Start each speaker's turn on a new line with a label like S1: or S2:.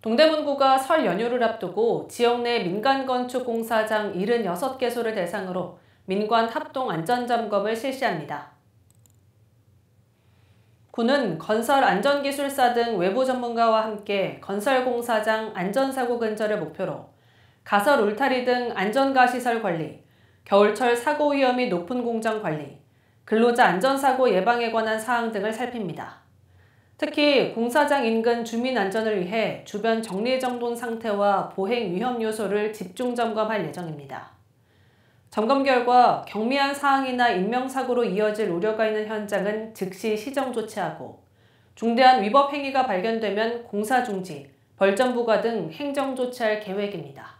S1: 동대문구가 설 연휴를 앞두고 지역 내 민간건축공사장 76개소를 대상으로 민관 합동 안전점검을 실시합니다. 구는 건설 안전기술사 등 외부 전문가와 함께 건설공사장 안전사고 근절을 목표로 가설 울타리 등 안전가시설 관리, 겨울철 사고 위험이 높은 공정 관리, 근로자 안전사고 예방에 관한 사항 등을 살핍니다. 특히 공사장 인근 주민 안전을 위해 주변 정리정돈 상태와 보행 위험 요소를 집중 점검할 예정입니다. 점검 결과 경미한 사항이나 인명사고로 이어질 우려가 있는 현장은 즉시 시정 조치하고 중대한 위법 행위가 발견되면 공사 중지, 벌점 부과 등 행정 조치할 계획입니다.